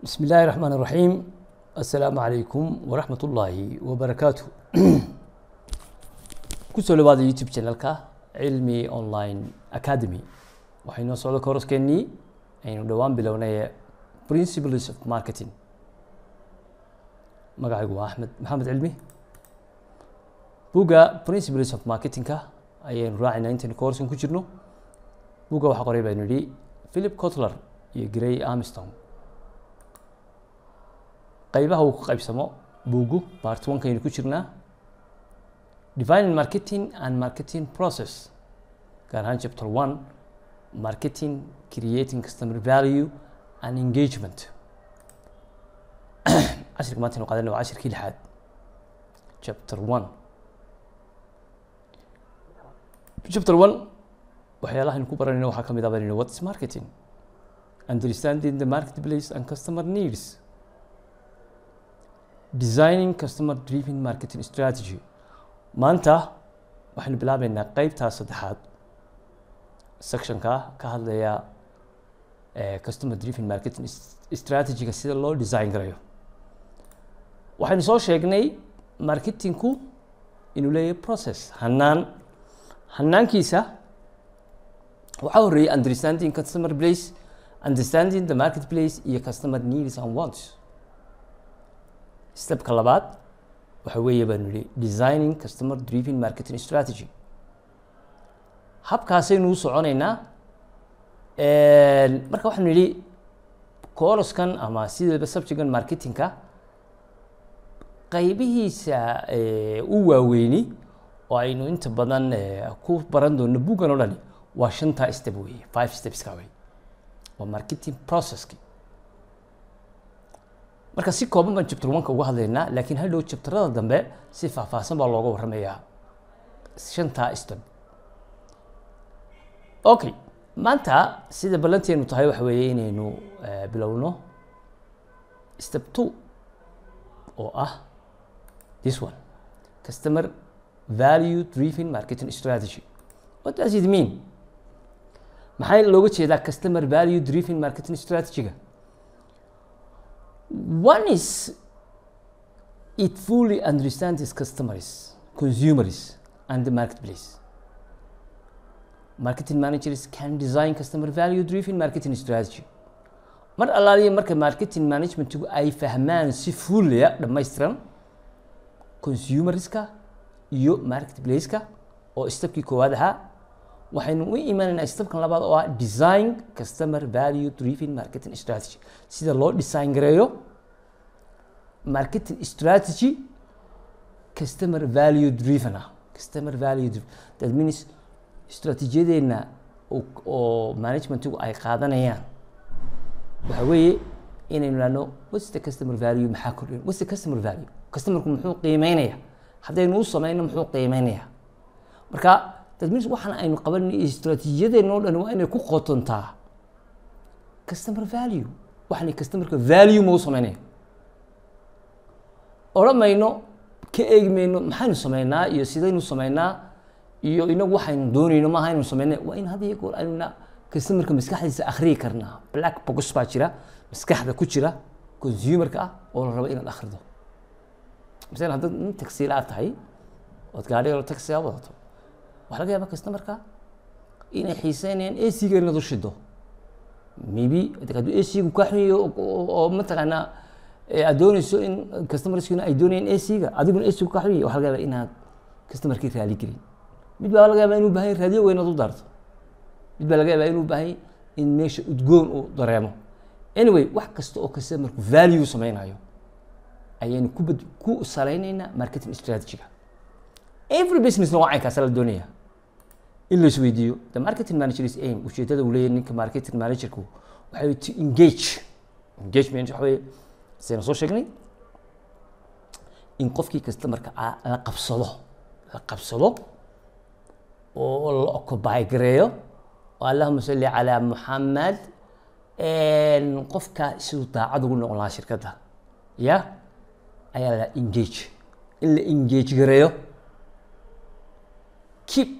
بسم الله الرحمن الرحيم السلام عليكم ورحمة الله وبركاته kusoo dhawaada youtube channelka cilmi online academy waxay noo socdo koroskeenii aynu dhowaan bilownay principles of marketing magacaygu waa axmed maxamed cilmi principles of marketingka ayaynu raacayna intaynu koroskan ku jirno buga waxa qoray baynu idhi philip cotler iyo qaybaha uu ka qaybsamo bugu part onekaynu ku jirnaa defining marketing and marketing process gaar ahaan chapter one marketing creating customer value and engagement cashirka maanta inu waa cashirkii lixaad chapter one chapter one waxyaalaha aynu ku baranayna waxaa ka mid ah baranayna what is marketing understanding the marketplace and customer needs designing customer driven marketing strategy maanta waxaynu bilaabeynaa qeybtaa saddexaad sectionka ka hadlaya eh, customer driven marketing strategy sida loo design garayo waxaynu soo sheegnay marketingku inuu leeyahay process hanaan hanaankiisa waxaa horreeyay understanding customer place understanding the market place iyo customer needs and wants stepka labaad waxa weeye baanu ihi designing customer driven marketing strategy habkaasaynu u soconaynaa marka waxaanu idhi coloskan ama sidaba subjectgan marketingka qaybihiisa u waaweyni oo aynu inta badan ku baran doonno bugan o dhani waa shantaa step weeye five stepska wey waa marketing processki marka si kooban baan jabtar wanka uga hadlaynaa laakiin hadhow jabtarada dambe si faahfaahsan baa looga warramayaa shantaa step okay maanta sida ballanteenu tahay waxa weeye inaynu eh, bilowno step two oo ah this one customer value driven marketing strategy what does it mean maxaa looga jeedaa customer value driven marketing strategy-ga One is it fully understands its customers, consumers, and the marketplace. Marketing managers can design customer value-driven marketing strategy. mar allaaliya marka marketing managementgu ay fahmaan si fuulaya ah dhammaystiran consumerska iyo marketplaceka oo stepkii koowaad ahaa waxaynu u imaanaynaa stabkan labaad oo ah design customer value driven marketing strategy sida loo design gareeyo marketing strategy customer value driven ah customer value driven that means istratijiyadeenna oo managementigu ay qaadanayaan waxa weeye inaynu idhahno what's the customer value maxaa kordhin what's the customer value customerku muxuu qiimeynaya haddaynu u samayno muxuu qiimeynaya marka dadmis waxaan aynu qabanay istraatiijiyadeenoo dhan waa inay ku qotontaa customer value waxaanay customerka value mau samaynaya odhamayno ka eegmayno maxaynu samaynaa iyo sidaynu samaynaa iyo inagu waxaynu doonayno maaha inaynu samaynay waa in had iyo goor aynuna customerka maskaxdiisa akhriyi karnaa black box baa jira maskaxda ku jira consumerka ah oo la rabo inaad akhrido masalan haddaad nin tagsiila tahay ood gaadhiga lo tagsiga wadato waxaa laga yaabaa customarka inay xiiseynayaan esiga in ladu shido maybe hadduu esigu kaa xunyayo oo mataqaanaa aad dooneyso in customarskina ay doonayaan esiga adiguna esigu kaa xunyaya waxa laga yaabaa inaad customarkii raali gelin mid baa laga yaabaa inuu bahan raadiyo weynaad u daarto mid baa laga yaabaa inuu baahay in meesha udgoon uu dareemo anyway wax kasta oo customarku value sameynayo ayaynu ku saleyneynaa marketing strategiga every businessna waa la doonaya in la isweydiiyo the marketing manager is aim ujeedada uu leeyahay ninka marketing managerku waxay to engage engagement waxa weeye sidaynu soo sheegnay in qofkii kasta la qabsado la qabsado oo la occupy gareeyo oo allahuma salli calaa muxamed qofka siduu daacad ugu noqon lahaa shirkadda ya ayaa la engage in la engage gareeyo keep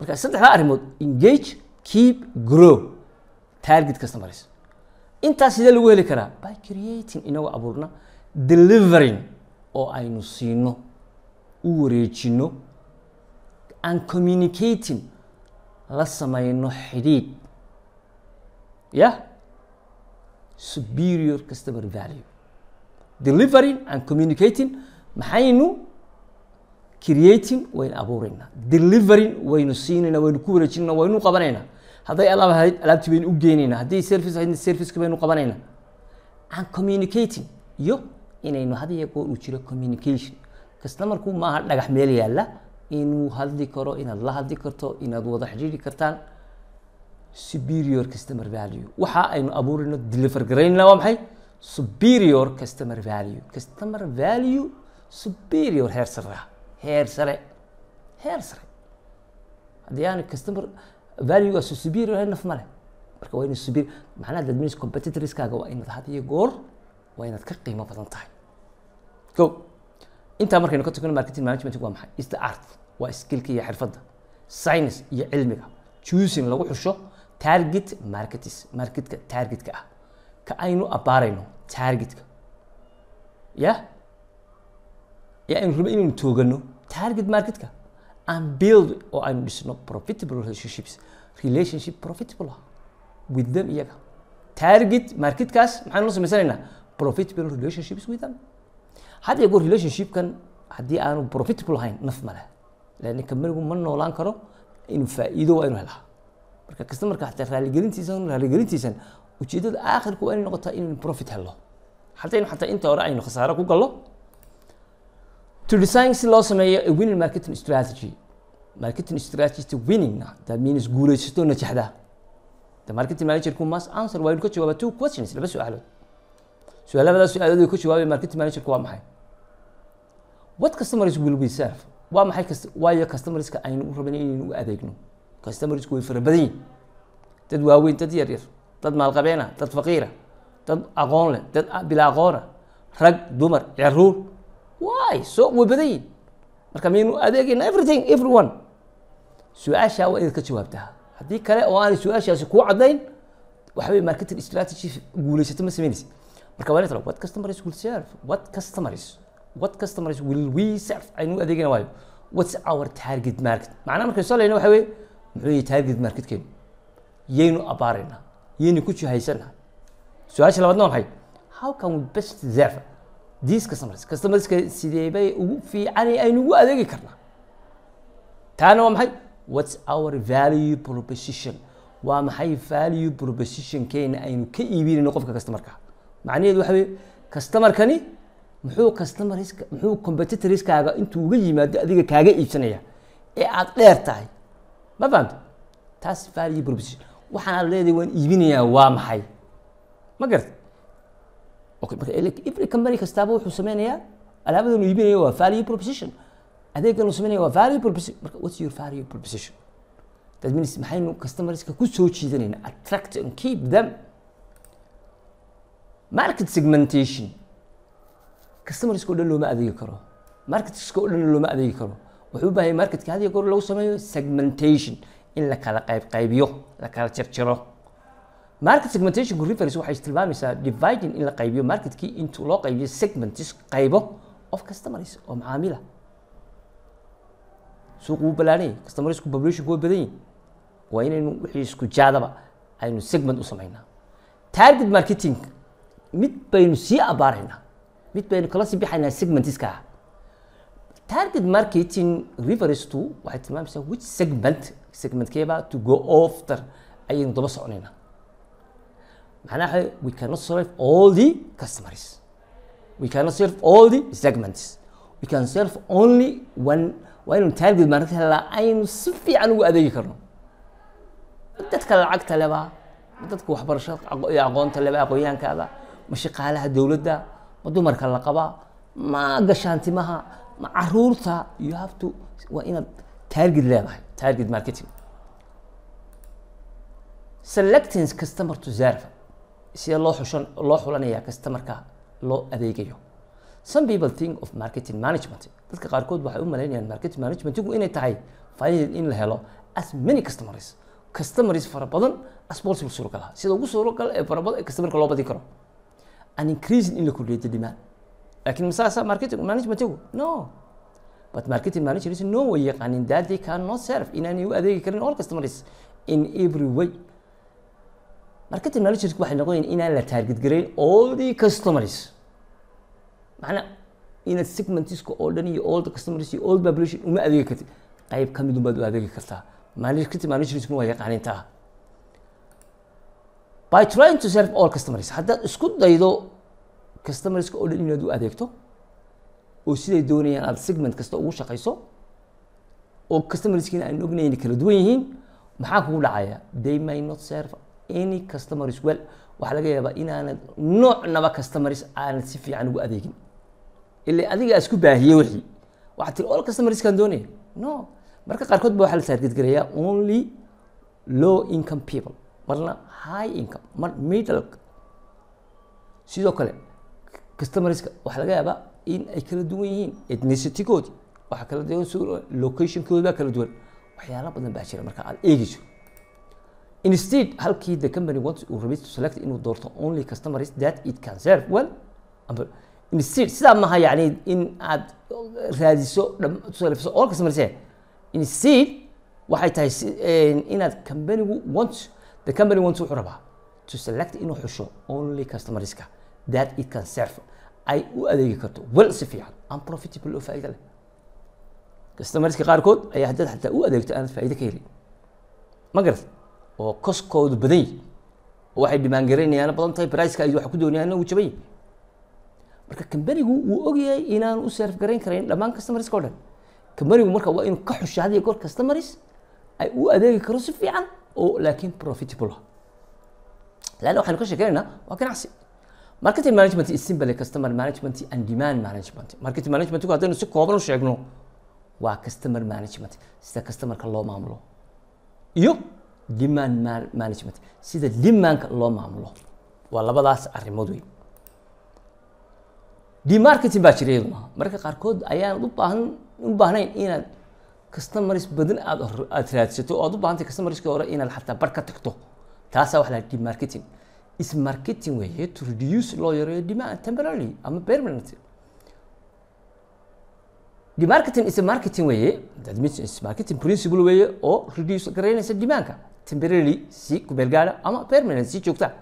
marka saddexdaa arrimood engage keep grow target customers intaas sidee lagu heli karaa by creating inagoo abuurna delivering oo aynu siino u wareejino an communicating la samayno xidhiid ya superior customer value delivering and communicating maxaynu creating waynu abuuraynaa delivering waynu siinayna waynu ku wareejinana waynu qabanaynaa hadday alaab ahayd alaabtii baynu u geenaynaa hadday service ahaydna serviceki baynu qabanaynaa and communicating iyo inaynu hadiya goor uu jiro communication customerku maaha dhagax meel yaalla inuu hadli karo inaad la hadli karto inaad wada xidhiiri kartaan superior customer value waxa aynu abuurayno deliver garaynana waa maxay superior customer value customer value superior heer sarraha heer sare heer sare haddii aan customer valuegaasoo superior ahayn naf male marka waa inay superior macnaha that means competitorskaaga waa inaad had iyo goor waa inaad ka qiimo badan tahay go intaa markaynu ka tukano marketing management waa maxay is the art waa skillka iyo xirfadda science iyo cilmiga choosing lagu xusho target marketis marketka targetka ah ka aynu abaarayno targetka yah yaa aynu rabno inaynu toogano target marketka an build oo aynu dhisno profitable relationships relationship profitable ah with them iyaga target marketkaas maxaynu la samaysanaynaa profitable relationships with them had iyo goor relationshipkan haddii aanu profitable ahayn naf male leanna kamanigu ma noolaan karo inuu faa'iido waa inu helaa marka customerka hataa raaligelintiisan raaligelintiisan ujeeddada aakhirku waa inay noqotaa inaynu profit helo haddaynu xataa inta hore aynu khasaaro ku gallo to design si loo sameeyo a winning marketing strategy marketing strategy to that means guulaysato najahda the marketing manager ku must answer waa inuu ka jawaaba two questions laba su'aalood su'aalabadaas su'aalood uu ka jawaabay marketing managerku waa maxay what customers will we serve waa maxay waayo customerska aynu u rabin inaynu u adeegno customersku way fara badan yihin dad waaweyn dad yaryar dad maalqabeena dad faqiira dad aqoon leh uh, dad bila aqoona rag dumar caruur way soo way badan yihin marka miyaynu adeegayna everything every one su-aashaa waa inaad ka jawaabtaa haddii kale oo aanay su-aashaasi kuu caddayn waxaway marketing strategy guulaysato ma samaynaysa marka waa inay what customers will serve what customers what customers will we serve aynu adeegayna waayo what's our target market macnaha markay soo leeyna waxa weye muxuu yahay target marketkeenu yaynu abaaraynaa yaynu ku jihaysanaa su-aasha labaadna waa maxay how dis sideebay customerska sidee ugu fiican aynu ugu adeegi karnaa taana waa maxay whats our value proposition waa maxay value propositionkeena aynu ka iibinayno qofka customerka macnaheedu waxa weye customarkani muxuu customarska muxuu competitorskaaga intuu uga yimaado adiga kaaga iibsanaya ee aad dheer tahay ma fahamta taas value proposition waxaan leedahay waan iibinayaa waa maxay ma garta every company kastaaba wuxuu samaynayaa alaabadan uu iibinayo waa value proposition adeegan uu samaynayo waa value proposition marka what's your value proposition that means maxaynu customerska ku soo jiidanayna attract and keep them market segmentation customerska oo dhan looma adeegi karo marketska oo dhan looma adeegi karo wuxuu u baahan marketka hadiyo goor lagu sameeyo segmentation in la kala qayb qaybiyo la kala jarjaro market segmentation reference waxay tilmaamaysaa dividing in la qaybiyo marketkii intuu loo qaybiyo segments qaybo of customers oo macaamila suuq wuu balaanayay customersku population kuwa badan yihin waa inaynu wixii isku jaadaba aynu segment u samaynaa target marketing mid baynu sii abaaraynaa mid baynu kala sii bixaynaa segmentsiska ah target marketing reference to waxay tilmaamaysaa which segment segment to go after ayaynu daba soconaynaa معناها we cannot serve all the customers we cannot serve all the segments we can serve only one waynu target marka la aynu si fiican ugu adeegi karno dadka lacagta leba dadka waxbarashada iyo aqoonta leba aqoonyahankaada ma shaqaalaha dowladda ma dumarka la qaba ma gashaantimaha ma caruurta you have to waa inaad target leedahay target marketing selecting customer to serve sidee loo xushan loo xulanaya customerka loo adeegayo some people think of marketing management dadka qaarkood waxay u malaynayaan marketing managementgu inay tahay faaiid in la helo as many customers customers fara badan as possible suurogal ah. sida ugu suuragal ee fara badan ee customerka loo badin karo an increasing in la kordhiyo the demand laakiin masaasa marketing managementgu no but marketing managers no way yaqaanin that they cannot serve inaanay u adeegi karin all customers in every way marketing managers waxay noqonayn inaan la target all the customers macnaa inaad segmentiska oo dhan iyo all the customers iyo all the population uma adeegi kartid qayb ka mid unbaad u adeegi kartaa marketing managersku waa yaqaanintaa by trying to serve all customers haddaad isku daydo customerska oo dhan inaad u adeegto oo siday doonayaan aad segment kasta ugu shaqayso oo customerskiina aan ognayn kala duwan yihiin maxaa kugu dhacaya they may not serve any customeris well waxaa laga yaabaa inaanad noocnaba customeris aanad si fiican ugu adeegin ila adigaa isku baahiye wixii waxaad tiri all customeriskaan doonaya no marka qaarkood ba waxaa la taargetgarayaa only low income people marna high income mar middle sidoo kale customerska waxaa laga yaabaa in ay kala duwan yihiin ethnicitygoodii waxaa kala duwan locationkooda kala duwan waxyaala badan baa jira marka aad eegeyso Instead, halkii the company wants uu rabay to select inuu doorto only customers that it can serve well ama sidaa maaha yani in aad raadiso dhamaaliso all customers eh? instead waxay tahay eh, inaad companigu want the company wants wuxuu rabaa to select inuu xusho only customerska that it can serve ay u adeegi karto well si fiican and oo faa'iido leh customerska qaarkood ayaa haddad xataa u adeegto aanad faa'iido ka helin ma garatay oo koskoodu badany oo waxay dhimaangaraynayaan badan tahay briceka ay ku doonayaan wuu jabay marka kambanigu wuu ogyahay inaanu u seerf garayn karayn dhammaan customarska o dhan kambanigu marka waa inuu ka xusho goor customaris ay u adeegi karo si fiican oo laakiin profitable ah waxaynu ka sheekeynaynaa waa ganacsi marketing management is simple customer management and demand management marketing managementku haddaynu si kooban u sheegno waa customer management sida customerka loo maamulo iyo liman management sida limaanka loo maamulo waa labadaas arimood wey demarketing baa jira iyaduna marka qaarkood ayaan ubaahan u baahnayn inaad customers badan aad aad raadsato oo u baahantay customerska hore inaad xataa bar ka tagto taasaa waxa la demarketing is weeye to reduce loo yareeyo demand temporarily ama permanent demarketing is marketing weeye that means is marketing principle weeye oo reduce garaynaysa demandka temporarily si kubeelgaada ama permanent si joogta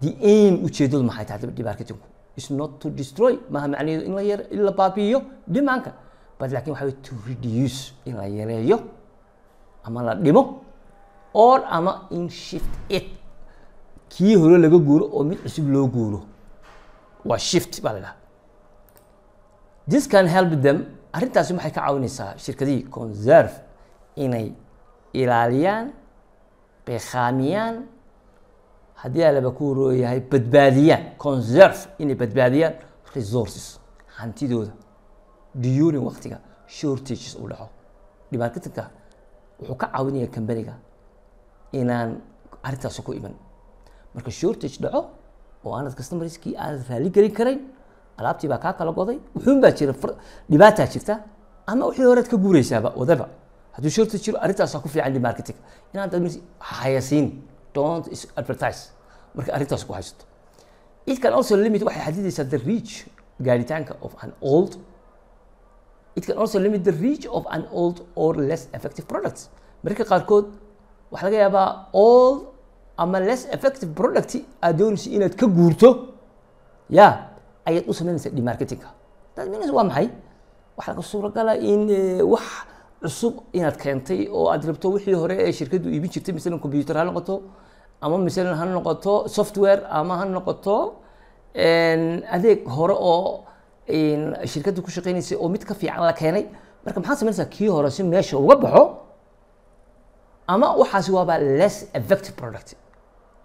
the aim ujeedadu maxay tahay dhibaarkajinku is not to destroy maaha macnaheedu in la yar in la baabi'iyo dhimaanka but laakin waxa to reduce in la yareeyo ama la dhimo or ama in shift it kii hore laga guuro oo mid cusub loo guuro waa shift baa la this can help them arrintaasi waxay ka caawinaysaa shirkadihii conserve inay ilaaliyaan beekaamiyaan haddii alaba ku warooyahay badbaadiyaan conserve inay badbaadiyaan resources hantidooda duuning waktiga shortages uu dhaco dhibaatatanka wuxuu ka caawinaya combaniga inaan arrintaasi ku iman marka shortage dhaco oo aanad customarskii aanad raali gelin karayn alaabtii baa kaa kala goday wuxuun baa jira dhibaataa jirta ama wixii horead ka guuraysaaba whatever hadduu shorti jiro arrintaasaa ku fiican marketing inaad hayasiin don't advertise marka arrintaas ku haysato it can also limit waxay xadidaysaa the reach gaaritaanka of an old it can also limit the reach of an old or less effective products mararka qaarkood waxaa laga yaabaa old ama less effective product aad doonaysa inaad ka guurto ya ayaad u samaynaysaa demarketingka that means waa maxay waxaa laga suuragala in eh, wax cusub inaad keentay oo aad rabto wixii hore ee shirkaddu iibin jirtay masalan combyuter ha noqoto ama masalan ha noqoto software ama ha noqoto adeeg hore oo shirkaddu ku shaqeynaysay oo mid ka fiican la keenay marka maxaad samaynaysaa kii hore meesha uga baxo ama waxaasi waabaa less effective product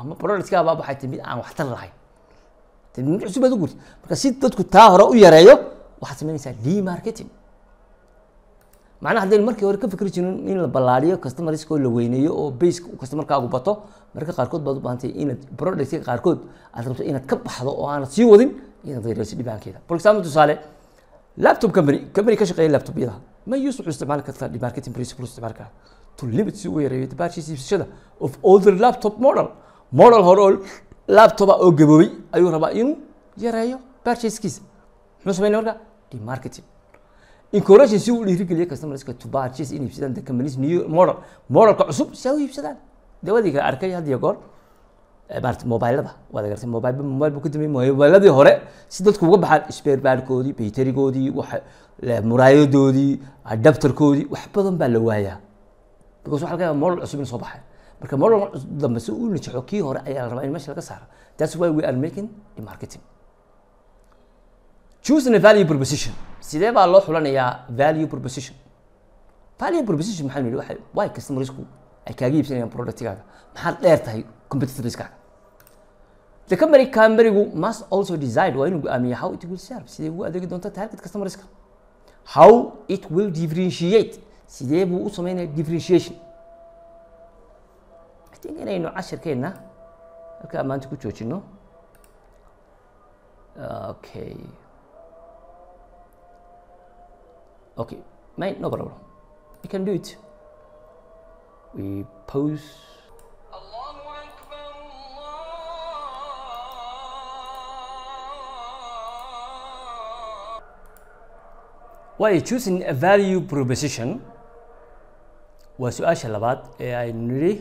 ama productkaabaa baxay timid aan waxtar lahayn timid cusub baad u gurtay marka si dadku taa hore u yareeyo waxaad samaynaysaa demarketing macnaa haddayn markii hore ka fikri jirin in la ballaariyo customersk oo la weyneeyo oo bayska customerkaagu bato marka qaarkood baad u baahantay inaad productka qaarkood aad rabto inaad ka baxdo oo aanad sii wadin inaad yareyso dhibaankeeda for example tusaale laptop company company ka shaqeeya laptopyada ma use wuxuu isticmaali kartaa demarketing principle isticmaalka to limit si u yareeyo departures iibsashada of older laptop model model hore oo laptopa ah oo gaboobay ayuu rabaa inuu yareeyo purchasekiisa muxuu sameynaya marka demarketing incoration si uu dhiiri customerska to purchase inay iibsadaan the companies new model modelka cusub si ay u iibsadaan dawadii kale arkay had iyo goor eh, maarata mobilada waad gartay mobile mobile buu ka dambeeyey mobiladii hore si dadku uga baxaan spare barkoodii bayterigoodii eh, muraayadoodii adapterkoodii wax badan baa la waayaa because waxa laga yaabaa model cusub in soo baxay marka model dambe si uu nijaxo kii hore ayaa la rabaa in meesha laga saaro that's why we are making the marketing chosen a value proposition sidee baa loo xulanayaa value proposition value proposition maxaa nidhi waxay why customersku ay kaaga iibsanayaan productigaaga maxaad dheer tahay competitiveness-kaaga the company company-gu must also decide waa inuu go'aamiya how it will serve sidee ugu adeegi doonta target customerska how it will differentiate sidee buu u sameynaya differentiation i think inaynu cashirkeenna halkaa maanta ku joojino okay okay mate no problem you can do it we pause while choosing a value proposition waa su-aasha labaad ee aynu nidhi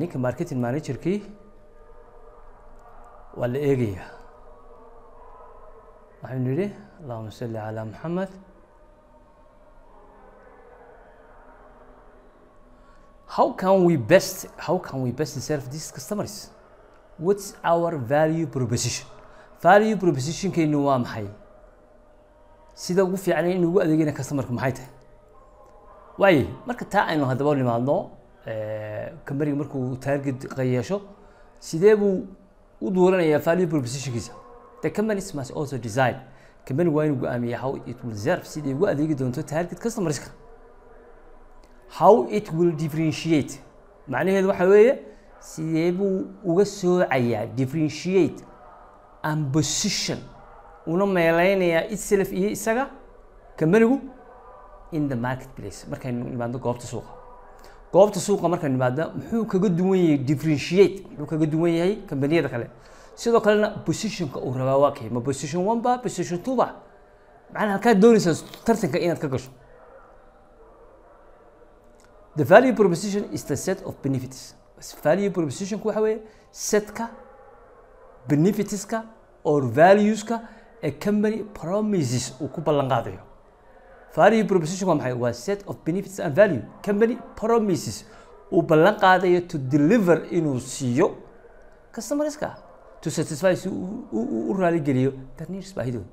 ninka marketing managerkii waa la eegayaa waxaynu nidhi allahuma salli calaa maxamed how can we best how can we best serve these customers what's our value proposition value propositionkaynu waa maxay sida ugu fiican in ugu adeegayna customerka maxay tahay waayo marka taa aynu haddaba nimaadno kambaniga markuu target qayeesho sidee buu u duulanayaa value propositionkiisa the companies must also design kambanigu waa inuu go-aamiyaa how it will serve sidii ugu adeegi doonto target customerska how it will differentiate macnaheedu waxaa weeye sidee buu uga soocayaa differentiate and position una meeleynayaa itself iyo isaga kamanigu in the market place markaynu nimaadno goobta suuqa goobta suuqa markaynu nimaadno muxuu kaga duwan yahay differentiate muxuu kaga duwan yahay kambaniyada kale sidoo kalena positionka uu rabaa waa kay ma position one ba position two ba macnaha halkaad doonaysaa tartanka inaad ka gasho the value proposition is the set of benefits value propositionku waxa weeye setka benefitska or valueska ee company promises uu ku ballan qaadayo value proposition waa maxay waa set of benefits and value company promises uu ballan qaadayo to deliver inuu siiyo customerska to satisfy si u raaligeliyo that needs baahidooda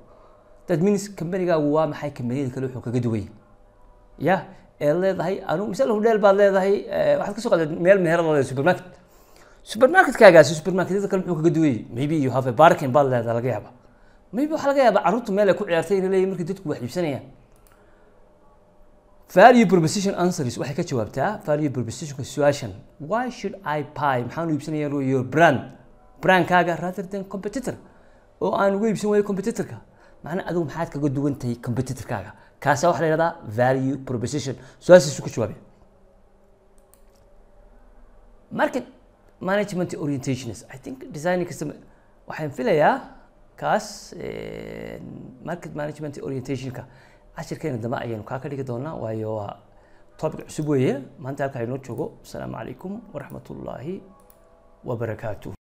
that means companygaagu waa maxay companiyada kale wuxuu kaga duway ya ead leedahay anu mise hudheel baad leedahay waxaad ka soo meel meherad leedahay supermarket supermarketkaagaasi supermarketyada kale muxuu kaga duwayay maybe you have a bargain baad leedahay laga yaaba maybe waxaa laga yaabaa carruurta meel ay ku ciyaartay inay leeyihin markii dadku wax iibsanayaan value proposition answers waxay ka jawaabtaa value propositionka su-aashan why should i buy maxaan u your brand brandkaaga rather than competitor oo aan uga iibsan waayo competitorka macnaa adigu maxaad kaga duwan competitorkaaga kaasa waxa la yihahdaa value proposition su-aashiisu ku jawaabiya market management orientations i think design customer waxaan filayaa kaas eh, market management orientationka cashirkeena dambe ayaynu kaa ka dhigi doonaa waayo waa topic cusub weeye maanta halka inoo joogo asalaamu calaykum waraxmatullaahi wabarakaatuh